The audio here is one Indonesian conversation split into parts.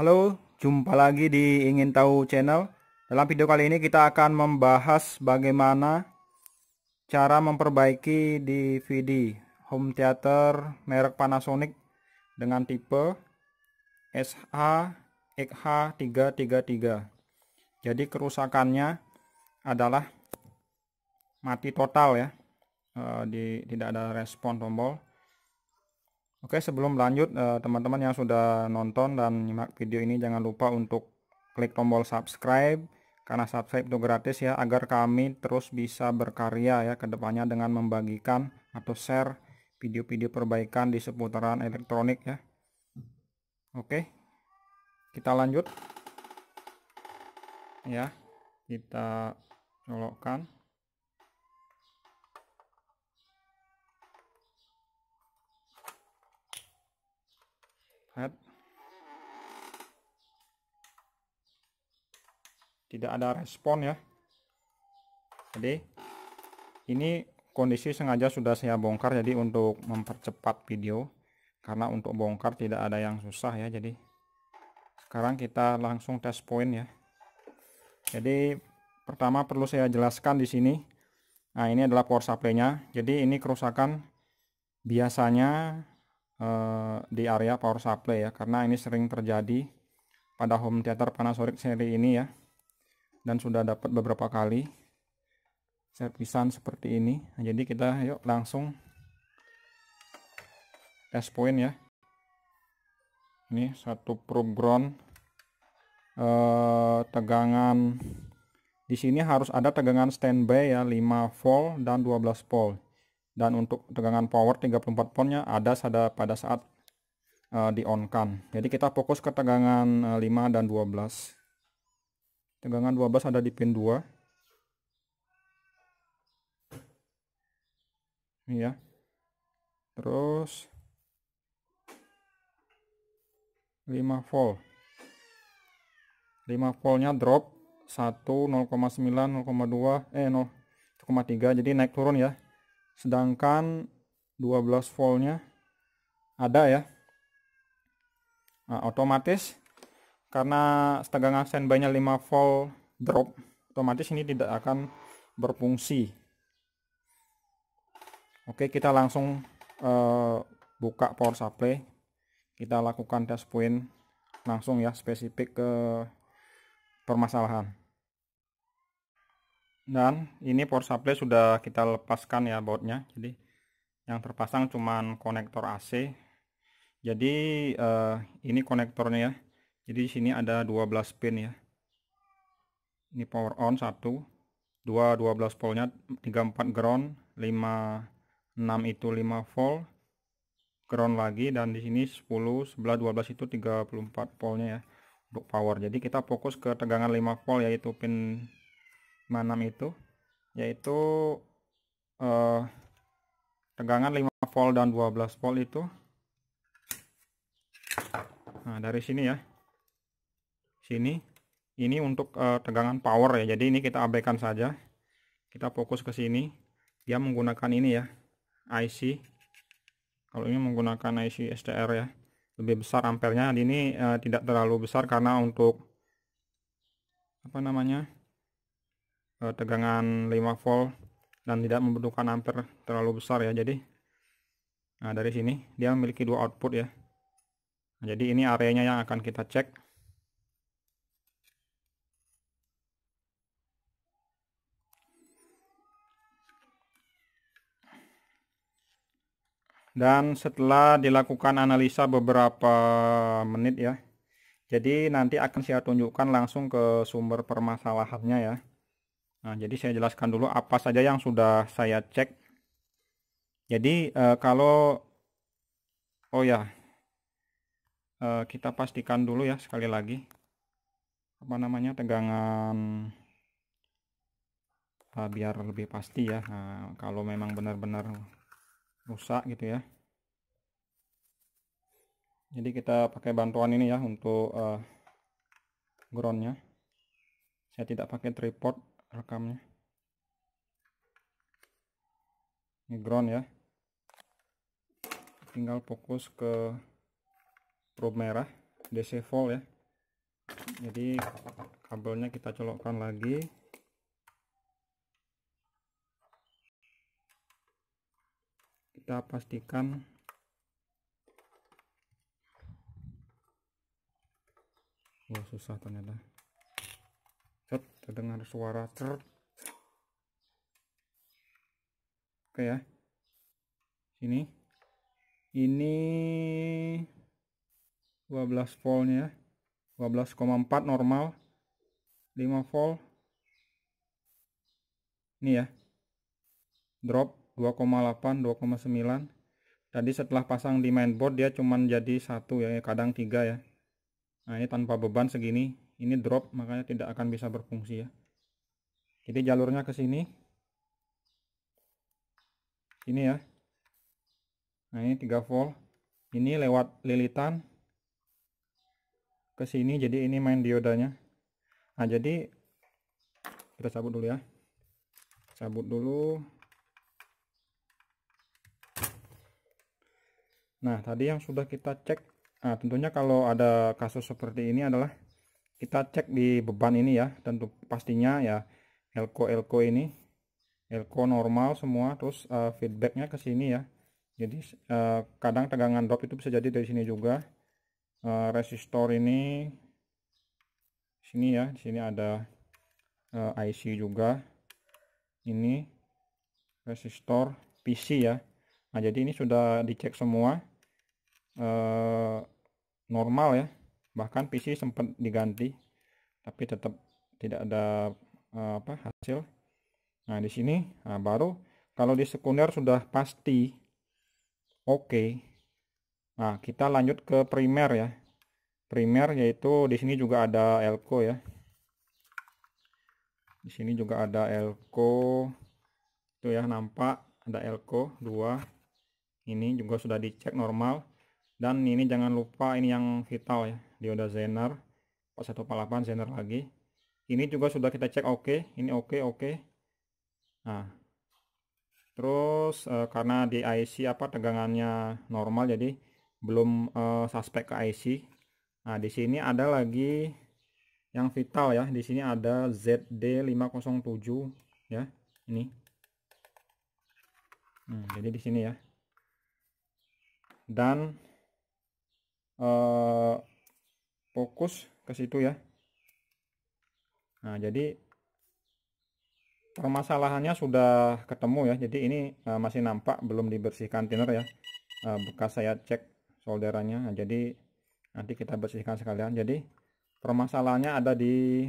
Halo, jumpa lagi di Ingin Tahu Channel. Dalam video kali ini kita akan membahas bagaimana cara memperbaiki DVD home theater merek Panasonic dengan tipe SH-XH333. Jadi kerusakannya adalah mati total ya, eh, di, tidak ada respon tombol. Oke, sebelum lanjut, eh, teman-teman yang sudah nonton dan nyimak video ini, jangan lupa untuk klik tombol subscribe, karena subscribe itu gratis ya, agar kami terus bisa berkarya ya kedepannya dengan membagikan atau share video-video perbaikan di seputaran elektronik ya. Oke, kita lanjut. Ya, kita colokkan. tidak ada respon ya jadi ini kondisi sengaja sudah saya bongkar jadi untuk mempercepat video karena untuk bongkar tidak ada yang susah ya jadi sekarang kita langsung tes point ya jadi pertama perlu saya jelaskan di sini nah ini adalah power supply nya jadi ini kerusakan biasanya eh, di area power supply ya karena ini sering terjadi pada home theater Panasonic seri ini ya dan sudah dapat beberapa kali servisan seperti ini nah, jadi kita yuk langsung tes point ya ini satu probe ground eh, tegangan di sini harus ada tegangan standby ya 5 volt dan 12 volt dan untuk tegangan power 34 voltnya ada pada pada saat uh, di on kan jadi kita fokus ke tegangan uh, eh, 5 dan 12 tegangan 12 ada di pin 2 ini ya terus 5 volt 5 voltnya drop 1 0,9 0,2 eh 0 1,3 jadi naik turun ya sedangkan 12 voltnya ada ya nah, otomatis karena setengah sen banyak 5 volt drop otomatis ini tidak akan berfungsi oke kita langsung uh, buka power supply kita lakukan test point langsung ya spesifik ke permasalahan dan ini power supply sudah kita lepaskan ya bautnya jadi yang terpasang cuman konektor AC jadi uh, ini konektornya ya jadi di sini ada 12 pin ya ini power on 1 2 12 voltnya 34 ground 5 6 itu 5 volt ground lagi dan di sini 10 11 12 itu 34 voltnya ya untuk power jadi kita fokus ke tegangan 5 volt yaitu pin 56 itu yaitu eh, tegangan 5 volt dan 12 volt itu nah dari sini ya sini ini untuk uh, tegangan power ya jadi ini kita abaikan saja kita fokus ke sini dia menggunakan ini ya IC kalau ini menggunakan IC STR ya lebih besar ampernya ini uh, tidak terlalu besar karena untuk apa namanya uh, tegangan 5 volt dan tidak membutuhkan ampere terlalu besar ya jadi nah dari sini dia memiliki dua output ya jadi ini areanya yang akan kita cek dan setelah dilakukan analisa beberapa menit ya jadi nanti akan saya tunjukkan langsung ke sumber permasalahannya ya nah jadi saya jelaskan dulu apa saja yang sudah saya cek jadi eh, kalau oh ya eh, kita pastikan dulu ya sekali lagi apa namanya tegangan eh, biar lebih pasti ya nah, kalau memang benar-benar rusak gitu ya jadi kita pakai bantuan ini ya untuk uh, groundnya saya tidak pakai tripod rekamnya ini ground ya tinggal fokus ke probe merah DC volt ya jadi kabelnya kita colokkan lagi kita pastikan wah susah ternyata set terdengar suara cer oke ya sini ini 12 voltnya 12,4 ya. normal 5 volt ini ya drop 2,8 2,9 tadi setelah pasang di mainboard dia cuman jadi satu ya kadang tiga ya nah ini tanpa beban segini ini drop makanya tidak akan bisa berfungsi ya jadi jalurnya ke sini ini ya nah ini 3 volt ini lewat lilitan ke sini jadi ini main diodanya nah jadi kita cabut dulu ya cabut dulu Nah, tadi yang sudah kita cek, nah, tentunya kalau ada kasus seperti ini adalah kita cek di beban ini ya, tentu pastinya ya elko-elko ini, elko normal semua, terus uh, feedbacknya ke sini ya. Jadi uh, kadang tegangan drop itu bisa jadi dari sini juga. Uh, resistor ini, sini ya, sini ada uh, IC juga. Ini resistor PC ya. Nah jadi ini sudah dicek semua eh, normal ya bahkan PC sempat diganti tapi tetap tidak ada eh, apa hasil nah di sini nah, baru kalau di sekunder sudah pasti oke okay. nah kita lanjut ke primer ya primer yaitu di sini juga ada elko ya di sini juga ada elko itu ya nampak ada elko 2 ini juga sudah dicek normal dan ini jangan lupa ini yang vital ya dioda zener palapan zener lagi ini juga sudah kita cek oke okay. ini oke okay, oke okay. nah terus uh, karena di IC apa tegangannya normal jadi belum uh, suspek ke IC nah di sini ada lagi yang vital ya di sini ada ZD507 ya ini hmm, jadi di sini ya dan Eh, fokus ke situ ya nah jadi permasalahannya sudah ketemu ya jadi ini uh, masih nampak belum dibersihkan thinner ya uh, bekas saya cek solderannya nah, jadi nanti kita bersihkan sekalian jadi permasalahannya ada di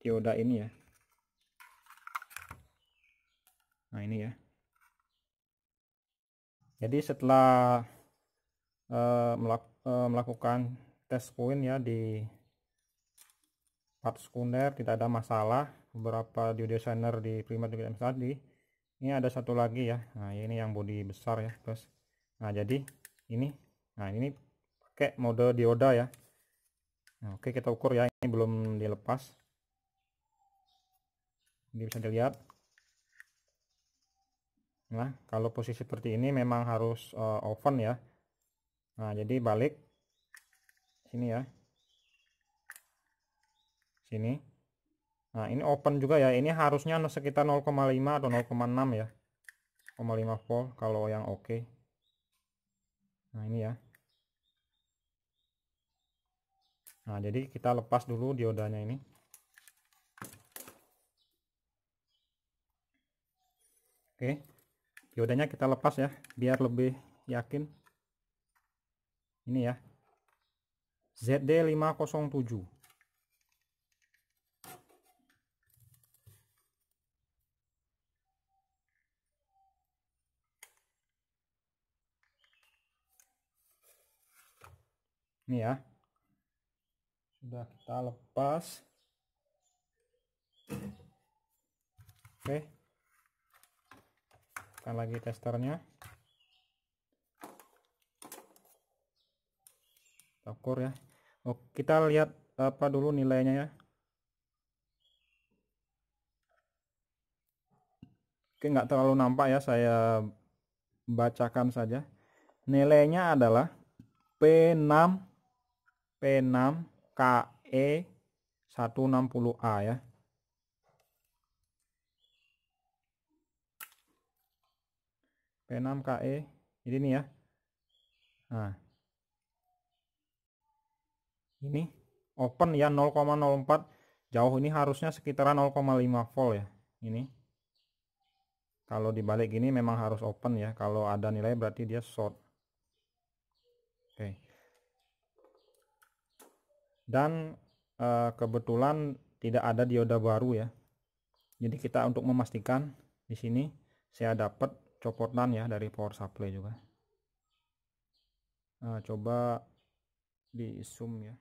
dioda ini ya nah ini ya jadi setelah Eh, eh, melakukan tes koin ya di part sekunder tidak ada masalah beberapa designer di primer juga tadi ini ada satu lagi ya nah ini yang body besar ya terus nah jadi ini nah ini pakai mode dioda ya nah, oke kita ukur ya ini belum dilepas ini bisa dilihat nah kalau posisi seperti ini memang harus uh, oven ya nah jadi balik sini ya sini nah ini open juga ya ini harusnya anu sekitar 0,5 atau 0,6 ya 0,5 volt kalau yang oke okay. nah ini ya nah jadi kita lepas dulu diodanya ini oke okay. diodanya kita lepas ya biar lebih yakin ini ya ZD507 ini ya sudah kita lepas oke okay. lagi testernya ukur ya oke oh, kita lihat apa dulu nilainya ya oke nggak terlalu nampak ya saya bacakan saja nilainya adalah P6 P6 KE 160A ya P6 KE ini nih ya nah ini open ya 0,04 jauh ini harusnya sekitaran 0,5 volt ya ini kalau dibalik ini memang harus open ya kalau ada nilai berarti dia short oke dan e, kebetulan tidak ada dioda baru ya jadi kita untuk memastikan di sini saya dapat copotan ya dari power supply juga nah, coba di zoom ya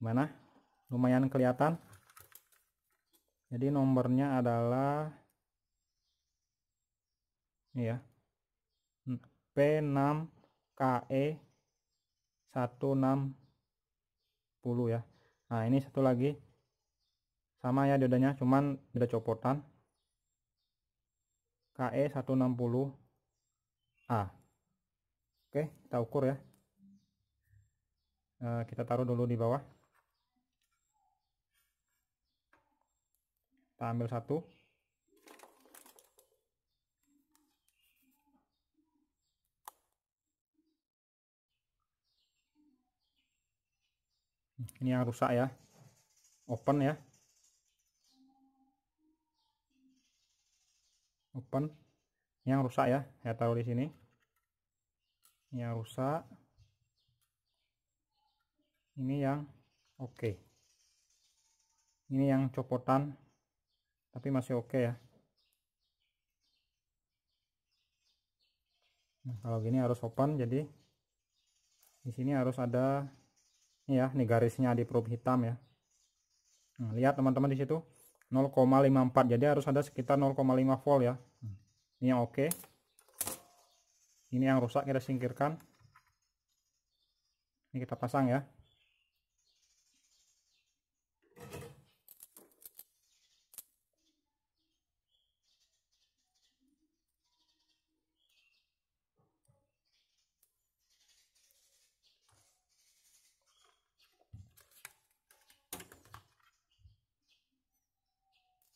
Mana? Lumayan kelihatan. Jadi nomornya adalah ini ya. P6KE 160 ya. Nah, ini satu lagi sama ya diodanya cuman beda copotan. KE 160A. Oke, kita ukur ya. Eh, kita taruh dulu di bawah. kita ambil satu ini yang rusak ya open ya open ini yang rusak ya saya taruh di sini ini yang rusak ini yang oke okay. ini yang copotan tapi masih oke okay ya nah, kalau gini harus open jadi di sini harus ada ini ya nih garisnya di probe hitam ya nah, lihat teman-teman di situ 0,54 jadi harus ada sekitar 0,5 volt ya ini yang oke okay. ini yang rusak kita singkirkan ini kita pasang ya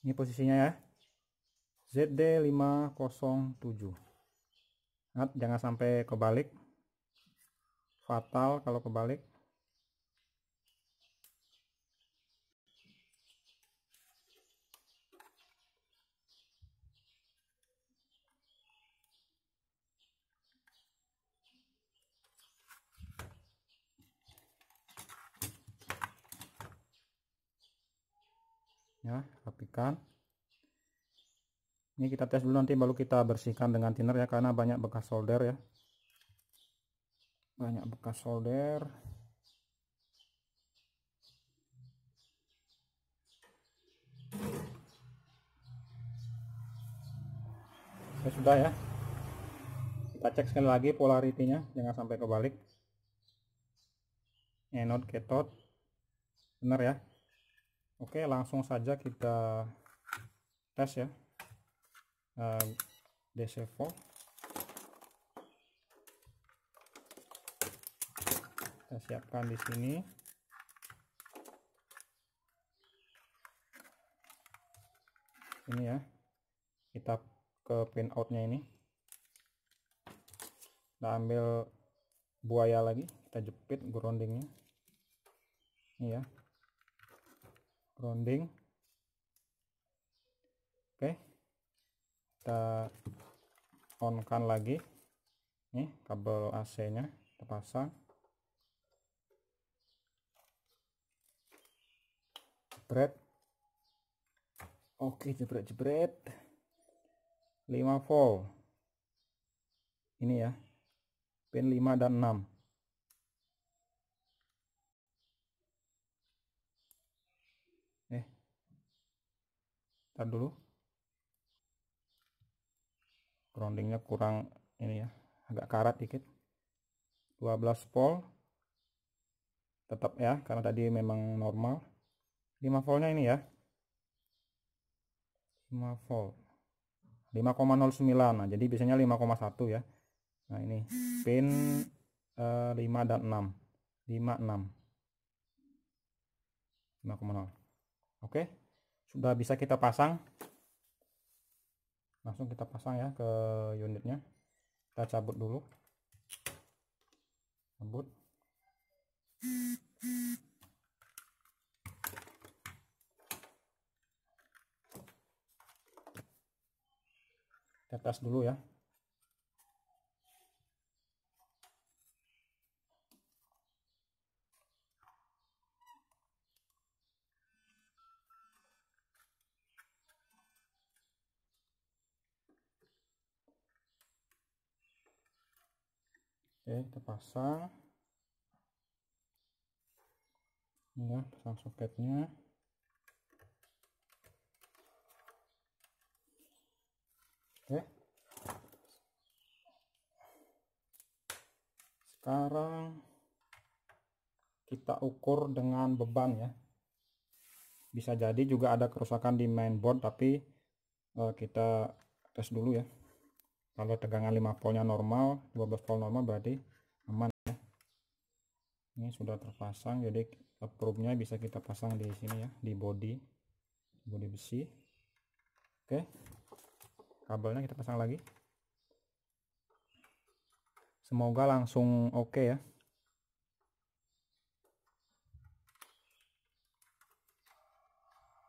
ini posisinya ya ZD507 jangan sampai kebalik fatal kalau kebalik ini kita tes dulu nanti baru kita bersihkan dengan thinner ya karena banyak bekas solder ya banyak bekas solder ya sudah ya kita cek sekali lagi polaritinya jangan sampai kebalik anode ketot benar ya oke langsung saja kita tes ya uh, DC4 kita siapkan di sini ini ya kita ke pin outnya ini kita ambil buaya lagi kita jepit groundingnya ini ya grounding kita on kan lagi nih kabel AC nya kita pasang jebret oke jebret jebret 5 volt ini ya pin 5 dan 6 eh tar dulu Groundingnya kurang ini ya agak karat dikit 12 volt tetap ya karena tadi memang normal 5 voltnya ini ya 5 volt 5,09 nah jadi biasanya 5,1 ya nah ini pin uh, eh, 5 dan 6 56 5,0 oke sudah bisa kita pasang langsung kita pasang ya ke unitnya kita cabut dulu cabut kita tes dulu ya kita pasang ya pasang soketnya oke sekarang kita ukur dengan beban ya bisa jadi juga ada kerusakan di mainboard tapi uh, kita tes dulu ya kalau tegangan 5 voltnya normal 12 volt normal berarti ini sudah terpasang jadi probe nya bisa kita pasang di sini ya di body body besi oke kabelnya kita pasang lagi semoga langsung oke okay ya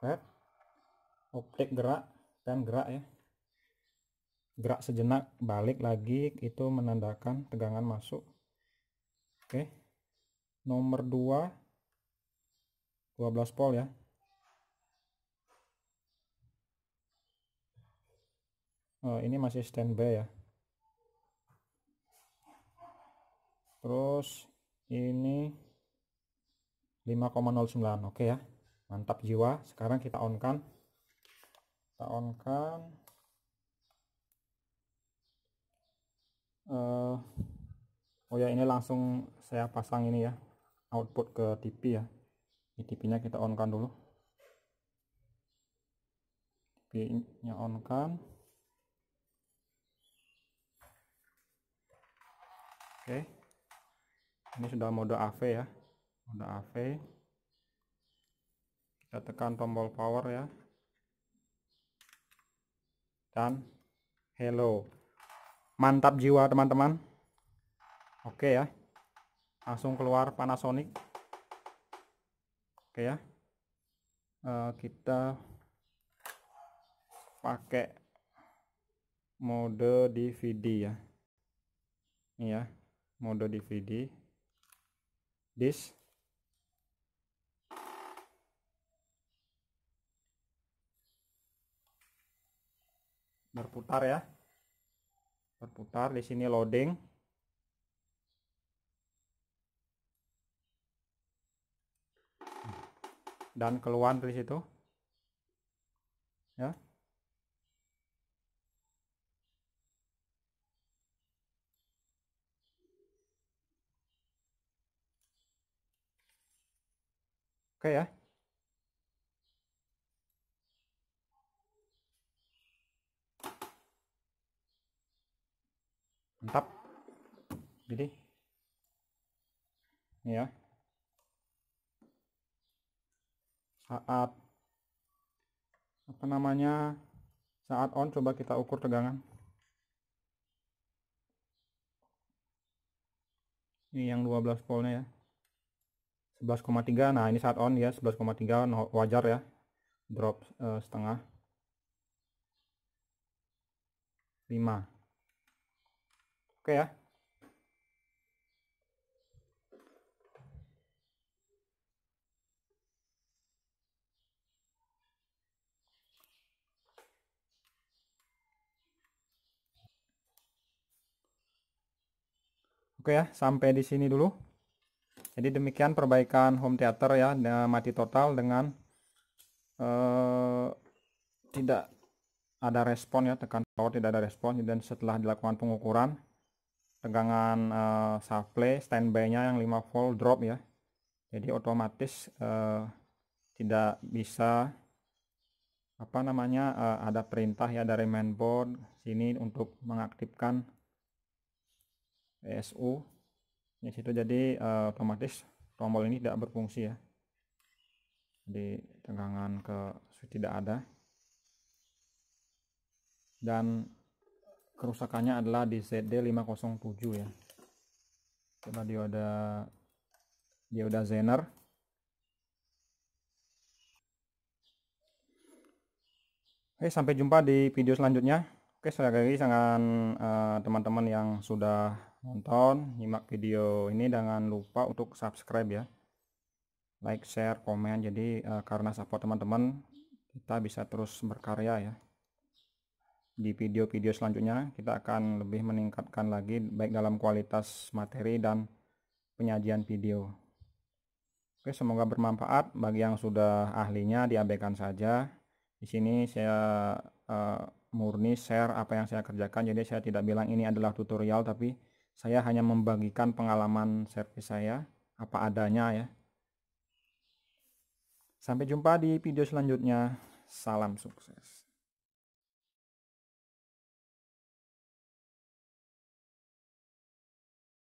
Pet. optik gerak dan gerak ya gerak sejenak balik lagi itu menandakan tegangan masuk oke okay nomor 2 12 pol ya oh, ini masih standby ya terus ini 5,09 oke ya mantap jiwa sekarang kita on kan kita on kan uh, eh, oh ya ini langsung saya pasang ini ya output ke TV ya di TV nya kita on kan dulu TV nya on kan oke ini sudah mode AV ya mode AV kita tekan tombol power ya dan hello mantap jiwa teman-teman oke okay ya langsung keluar Panasonic oke ya uh, kita pakai mode DVD ya ini ya mode DVD disk berputar ya berputar di sini loading dan keluhan tulis situ, ya oke ya mantap jadi ya ya saat apa namanya saat on coba kita ukur tegangan ini yang 12 voltnya ya 11,3 nah ini saat on ya 11,3 wajar ya drop e, setengah 5 oke ya Oke ya, sampai di sini dulu. Jadi demikian perbaikan home theater ya, mati total dengan eh, tidak ada respon ya, tekan power tidak ada respon. Dan setelah dilakukan pengukuran, tegangan eh, supply standby-nya yang 5 volt drop ya. Jadi otomatis eh, tidak bisa apa namanya eh, ada perintah ya dari mainboard sini untuk mengaktifkan PSU ini situ jadi uh, otomatis tombol ini tidak berfungsi ya di tegangan ke switch tidak ada dan kerusakannya adalah di ZD507 ya coba dioda udah zener Oke sampai jumpa di video selanjutnya Oke sekali lagi sangat eh, teman-teman uh, teman -teman yang sudah nonton, nyimak video ini dengan lupa untuk subscribe ya. Like, share, komen. Jadi uh, karena support teman-teman, kita bisa terus berkarya ya. Di video-video selanjutnya kita akan lebih meningkatkan lagi baik dalam kualitas materi dan penyajian video. Oke, semoga bermanfaat bagi yang sudah ahlinya diabaikan saja. Di sini saya uh, murni share apa yang saya kerjakan. Jadi saya tidak bilang ini adalah tutorial tapi saya hanya membagikan pengalaman servis saya apa adanya ya. Sampai jumpa di video selanjutnya. Salam sukses.